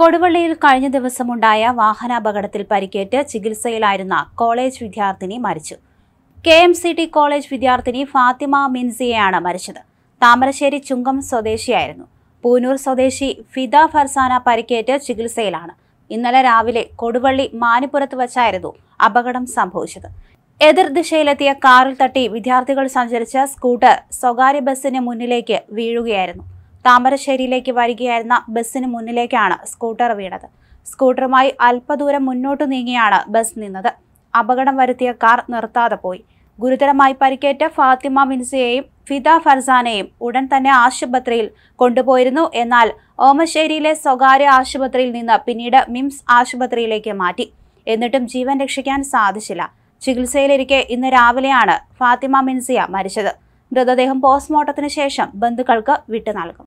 കൊടുവള്ളിയിൽ കഴിഞ്ഞ ദിവസമുണ്ടായ വാഹനാപകടത്തിൽ പരിക്കേറ്റ് ചികിത്സയിലായിരുന്ന കോളേജ് വിദ്യാർത്ഥിനി മരിച്ചു K M C T college വിദ്യാർത്ഥിനി ഫാത്തിമ മിൻസിയെയാണ് മരിച്ചത് താമരശ്ശേരി ചുങ്കം സ്വദേശിയായിരുന്നു പൂനൂർ സ്വദേശി ഫിദ ഫർസാന പരിക്കേറ്റ് ചികിത്സയിലാണ് ഇന്നലെ രാവിലെ കൊടുവള്ളി മാനിപ്പുറത്ത് വച്ചായിരുന്നു അപകടം സംഭവിച്ചത് എതിർ ദിശയിലെത്തിയ കാറിൽ തട്ടി വിദ്യാർത്ഥികൾ സഞ്ചരിച്ച സ്കൂട്ടർ സ്വകാര്യ ബസ്സിന് മുന്നിലേക്ക് വീഴുകയായിരുന്നു താമരശ്ശേരിയിലേക്ക് വരികയായിരുന്ന ബസ്സിന് മുന്നിലേക്കാണ് സ്കൂട്ടർ വീണത് സ്കൂട്ടറുമായി അല്പദൂരം മുന്നോട്ട് നീങ്ങിയാണ് ബസ് നിന്നത് അപകടം വരുത്തിയ കാർ നിർത്താതെ പോയി ഗുരുതരമായി പരിക്കേറ്റ ഫാത്തിമ മിൻസിയെയും ഫിദ ഫർസാനെയും ഉടൻ തന്നെ ആശുപത്രിയിൽ കൊണ്ടുപോയിരുന്നു എന്നാൽ ഓമശ്ശേരിയിലെ സ്വകാര്യ ആശുപത്രിയിൽ നിന്ന് പിന്നീട് മിംസ് ആശുപത്രിയിലേക്ക് മാറ്റി എന്നിട്ടും ജീവൻ രക്ഷിക്കാൻ സാധിച്ചില്ല ചികിത്സയിലിരിക്കെ ഇന്ന് രാവിലെയാണ് ഫാത്തിമ മിൻസിയ മരിച്ചത് മൃതദേഹം പോസ്റ്റ്മോർട്ടത്തിന് ശേഷം ബന്ധുക്കൾക്ക് വിട്ടു നൽകും